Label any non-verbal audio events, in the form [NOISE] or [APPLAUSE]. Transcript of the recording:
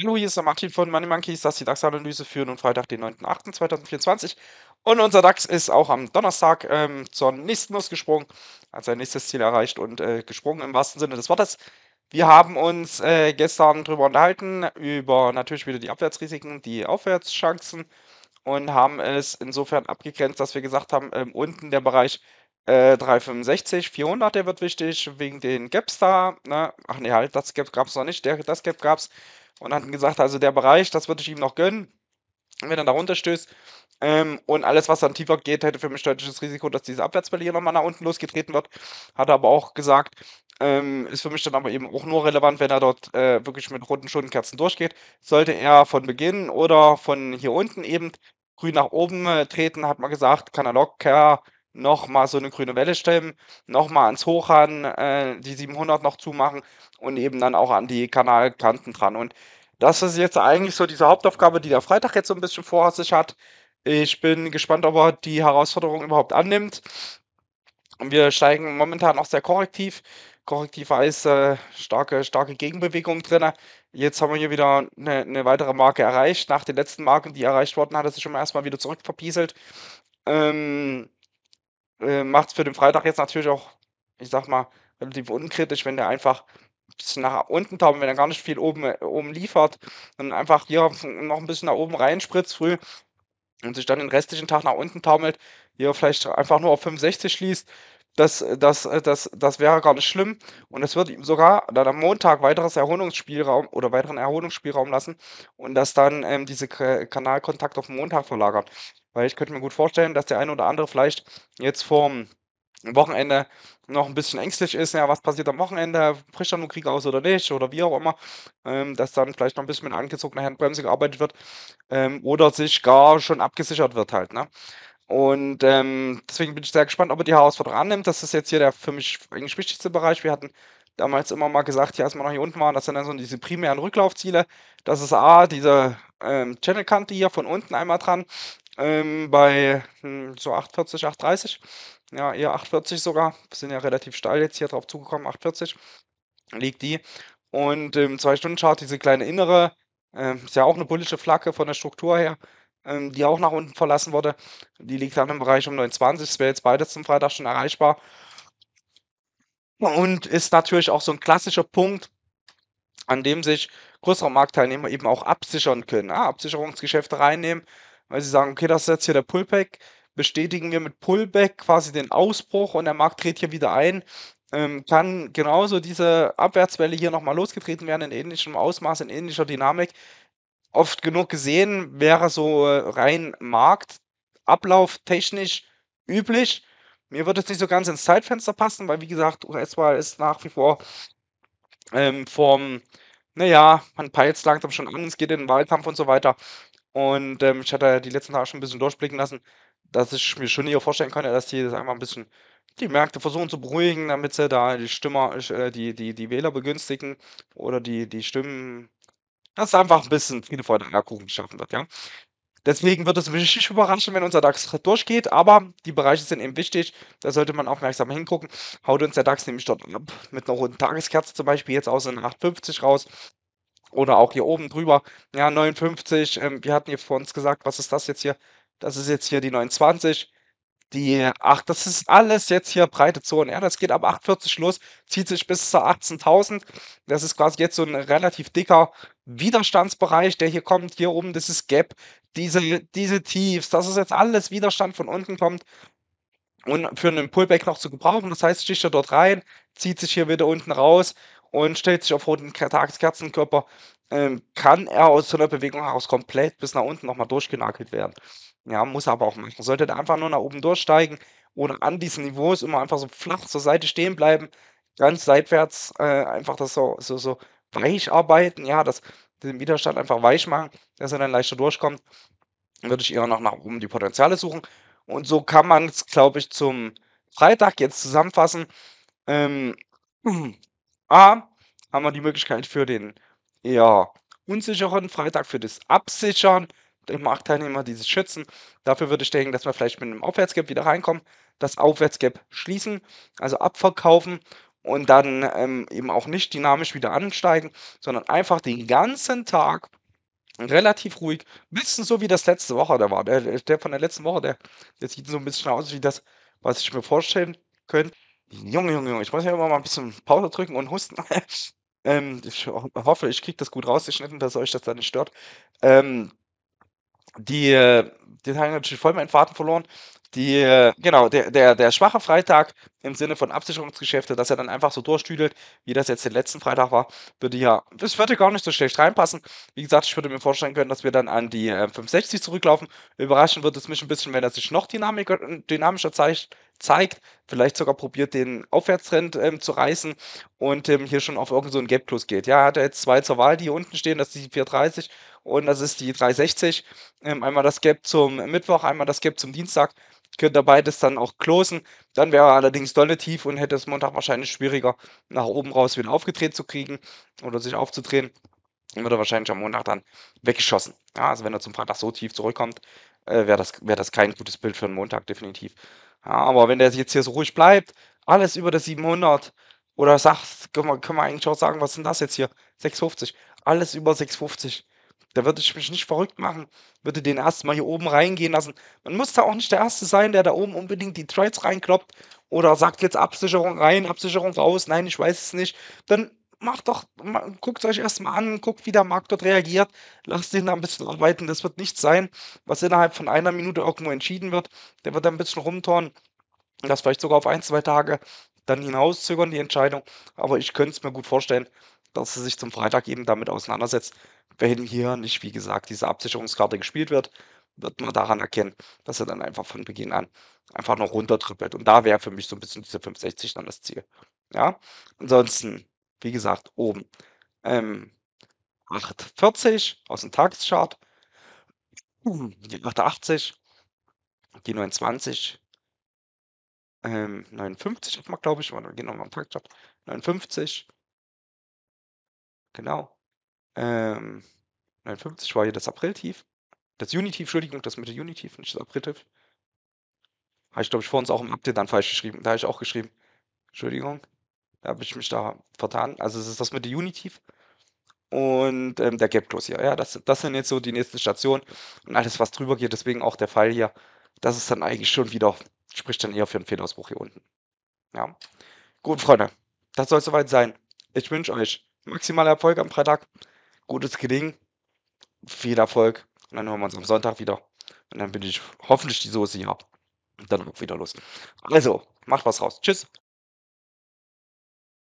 Hallo, hier ist der Martin von Money Monkeys, das ist die DAX-Analyse für nun Freitag, den 9.8.2024. Und unser DAX ist auch am Donnerstag ähm, zur nächsten Nuss gesprungen, hat sein nächstes Ziel erreicht und äh, gesprungen im wahrsten Sinne des Wortes. Wir haben uns äh, gestern darüber unterhalten, über natürlich wieder die Abwärtsrisiken, die Aufwärtschancen und haben es insofern abgegrenzt, dass wir gesagt haben, ähm, unten der Bereich 365, äh, 400, der wird wichtig, wegen den Gaps da. Ne? Ach nee, halt, das Gap gab es noch nicht, der, das Gap gab es. Und hatten gesagt, also der Bereich, das würde ich ihm noch gönnen, wenn er da runterstößt. Ähm, und alles, was dann tiefer geht, hätte für mich deutliches Risiko, dass diese Abwärtswelle hier nochmal nach unten losgetreten wird. Hat er aber auch gesagt, ähm, ist für mich dann aber eben auch nur relevant, wenn er dort äh, wirklich mit roten Schuldenkerzen durchgeht. Sollte er von Beginn oder von hier unten eben grün nach oben äh, treten, hat man gesagt, kann er locker nochmal so eine grüne Welle stemmen, nochmal ans Hochhahn äh, die 700 noch zumachen und eben dann auch an die Kanalkanten dran. Und das ist jetzt eigentlich so diese Hauptaufgabe, die der Freitag jetzt so ein bisschen vor sich hat. Ich bin gespannt, ob er die Herausforderung überhaupt annimmt. Und wir steigen momentan auch sehr korrektiv. Korrektiv heißt äh, starke, starke Gegenbewegung drin. Jetzt haben wir hier wieder eine, eine, weitere Marke erreicht. Nach den letzten Marken, die erreicht wurden, hat er sich schon mal erstmal wieder zurückverpieselt. Ähm, äh, macht es für den Freitag jetzt natürlich auch, ich sag mal, relativ unkritisch, wenn der einfach ein bisschen nach unten tauben, wenn er gar nicht viel oben, äh, oben liefert und einfach hier noch ein bisschen nach oben reinspritzt früh und sich dann den restlichen Tag nach unten taumelt, hier vielleicht einfach nur auf 65 schließt, das, das, äh, das, das wäre gar nicht schlimm. Und es wird ihm sogar dann am Montag weiteres Erholungsspielraum oder weiteren Erholungsspielraum lassen und das dann ähm, diese Kanalkontakt auf den Montag verlagern. Weil ich könnte mir gut vorstellen, dass der eine oder andere vielleicht jetzt vorm Wochenende noch ein bisschen ängstlich ist, ja, was passiert am Wochenende, bricht dann nur Krieg aus oder nicht, oder wie auch immer, ähm, dass dann vielleicht noch ein bisschen mit angezogener Handbremse gearbeitet wird ähm, oder sich gar schon abgesichert wird halt, ne? Und ähm, deswegen bin ich sehr gespannt, ob er die Herausforderung annimmt. Das ist jetzt hier der für mich eigentlich wichtigste Bereich. Wir hatten damals immer mal gesagt, hier erstmal noch hier unten waren, das sind dann so diese primären Rücklaufziele. Das ist A, diese ähm, Channelkante hier von unten einmal dran ähm, bei hm, so 840, 830. Ja, eher 840 sogar. Wir sind ja relativ steil jetzt hier drauf zugekommen. 840 liegt die. Und im ähm, 2-Stunden-Chart diese kleine innere, ähm, ist ja auch eine bullische Flagge von der Struktur her, ähm, die auch nach unten verlassen wurde. Die liegt dann im Bereich um 29. Das wäre jetzt beides zum Freitag schon erreichbar. Und ist natürlich auch so ein klassischer Punkt, an dem sich größere Marktteilnehmer eben auch absichern können. Ah, Absicherungsgeschäfte reinnehmen, weil sie sagen, okay, das ist jetzt hier der Pullback, bestätigen wir mit Pullback quasi den Ausbruch und der Markt dreht hier wieder ein, ähm, kann genauso diese Abwärtswelle hier nochmal losgetreten werden in ähnlichem Ausmaß, in ähnlicher Dynamik. Oft genug gesehen wäre so äh, rein Marktablauf technisch üblich. Mir wird es nicht so ganz ins Zeitfenster passen, weil wie gesagt, US-Wahl ist nach wie vor ähm, vom, naja, man peilt es langsam schon an, es geht in den Wahlkampf und so weiter. Und ähm, ich hatte die letzten Tage schon ein bisschen durchblicken lassen, dass ich mir schon eher vorstellen könnte, dass die das einfach ein bisschen die Märkte versuchen zu beruhigen, damit sie da die Stimme, äh, die, die, die Wähler begünstigen oder die, die Stimmen, dass einfach ein bisschen Friede vor der Kuchen geschaffen wird, ja. Deswegen wird es mich nicht überraschen, wenn unser DAX durchgeht, aber die Bereiche sind eben wichtig. Da sollte man aufmerksam hingucken. Haut uns der DAX nämlich dort mit einer roten Tageskerze zum Beispiel jetzt aus in 850 raus. Oder auch hier oben drüber, ja, 59. Ähm, wir hatten hier vor uns gesagt, was ist das jetzt hier? Das ist jetzt hier die 29. Die 8, das ist alles jetzt hier breite Zone. Ja, das geht ab 8,40 los, zieht sich bis zur 18.000. Das ist quasi jetzt so ein relativ dicker Widerstandsbereich, der hier kommt. Hier oben, das ist Gap, diese, diese Tiefs, das ist jetzt alles Widerstand von unten kommt und für einen Pullback noch zu gebrauchen. Das heißt, sticht er dort rein, zieht sich hier wieder unten raus und stellt sich auf roten Tageskerzenkörper, ähm, kann er aus so einer Bewegung heraus komplett bis nach unten nochmal durchgenagelt werden. Ja, muss er aber auch machen. Sollte er einfach nur nach oben durchsteigen oder an diesen Niveaus immer einfach so flach zur Seite stehen bleiben, ganz seitwärts äh, einfach das so, so, so weich arbeiten, ja, das, den Widerstand einfach weich machen, dass er dann leichter durchkommt, würde ich eher noch nach oben die Potenziale suchen. Und so kann man es, glaube ich, zum Freitag jetzt zusammenfassen. Ähm, A, haben wir die Möglichkeit für den eher unsicheren Freitag, für das Absichern der Marktteilnehmer, dieses Schützen. Dafür würde ich denken, dass wir vielleicht mit einem Aufwärtsgap wieder reinkommen, das Aufwärtsgap schließen, also abverkaufen und dann ähm, eben auch nicht dynamisch wieder ansteigen, sondern einfach den ganzen Tag relativ ruhig, ein bisschen so wie das letzte Woche da war. Der, der von der letzten Woche, der, der sieht so ein bisschen aus wie das, was ich mir vorstellen könnte. Junge, Junge, Junge, ich muss ja immer mal ein bisschen Pause drücken und husten. [LAUGHS] ähm, ich hoffe, ich kriege das gut rausgeschnitten, dass euch das da nicht stört. Ähm, die, die haben natürlich voll meinen Faden verloren. Die, genau, der, der, der schwache Freitag im Sinne von Absicherungsgeschäfte, dass er dann einfach so durchtüdelt, wie das jetzt den letzten Freitag war, würde ja, das würde gar nicht so schlecht reinpassen. Wie gesagt, ich würde mir vorstellen können, dass wir dann an die äh, 560 zurücklaufen. Überraschen wird es mich ein bisschen, wenn er sich noch dynamischer zeigt zeigt, vielleicht sogar probiert, den Aufwärtstrend ähm, zu reißen und ähm, hier schon auf irgendeinen so Gap Plus geht. Ja, hat er jetzt zwei zur Wahl, die hier unten stehen, das ist die 430 und das ist die 360. Ähm, einmal das Gap zum Mittwoch, einmal das Gap zum Dienstag. Könnte dabei beides dann auch closen. Dann wäre er allerdings dolle tief und hätte es Montag wahrscheinlich schwieriger, nach oben raus wieder aufgedreht zu kriegen oder sich aufzudrehen. Dann wird er wahrscheinlich am Montag dann weggeschossen. Ja, also wenn er zum Freitag so tief zurückkommt, äh, wäre das, wär das kein gutes Bild für einen Montag, definitiv. Ja, aber wenn der jetzt hier so ruhig bleibt, alles über der 700 oder sagt, können wir, können wir eigentlich auch sagen, was sind das jetzt hier? 650. Alles über 650. Da würde ich mich nicht verrückt machen, würde den erstmal hier oben reingehen lassen. Man muss da auch nicht der Erste sein, der da oben unbedingt die Trades reinkloppt oder sagt jetzt Absicherung rein, Absicherung raus, nein, ich weiß es nicht. Dann macht doch, guckt euch erstmal an, guckt, wie der Markt dort reagiert, lasst ihn da ein bisschen arbeiten. Das wird nicht sein, was innerhalb von einer Minute irgendwo entschieden wird. Der wird da ein bisschen rumtorn, das vielleicht sogar auf ein, zwei Tage dann hinauszögern, die Entscheidung. Aber ich könnte es mir gut vorstellen, dass er sich zum Freitag eben damit auseinandersetzt, wenn hier nicht, wie gesagt, diese Absicherungskarte gespielt wird wird man daran erkennen, dass er dann einfach von Beginn an einfach noch runtertrippelt. Und da wäre für mich so ein bisschen diese 560 dann das Ziel. Ja, ansonsten wie gesagt, oben. Ähm, 840 aus dem Tageschart, die 880, die 29, ähm, 59 hat man, glaube ich, man geht genau, nochmal am Tageschart, 59, genau, ähm, 59 war hier das April-Tief, das Juni-Tief, Entschuldigung, das Mitte Juni-Tief, nicht das April-Tief. Habe ich, glaube ich, vor uns auch im Update dann falsch geschrieben. Da habe ich auch geschrieben. Entschuldigung. Da habe ich mich da vertan. Also es ist das mit der Unitiv und ähm, der Gap Close hier. Ja, das, das sind jetzt so die nächsten Stationen und alles, was drüber geht. Deswegen auch der Fall hier. Das ist dann eigentlich schon wieder, spricht dann eher für einen Fehlausbruch hier unten. Ja. Gut, Freunde, das soll soweit sein. Ich wünsche euch maximal Erfolg am Freitag, gutes Gelingen, viel Erfolg und dann hören wir uns am Sonntag wieder. Und dann bin ich hoffentlich die Soße hier. Und dann auch wieder los. Also, macht was raus. Tschüss.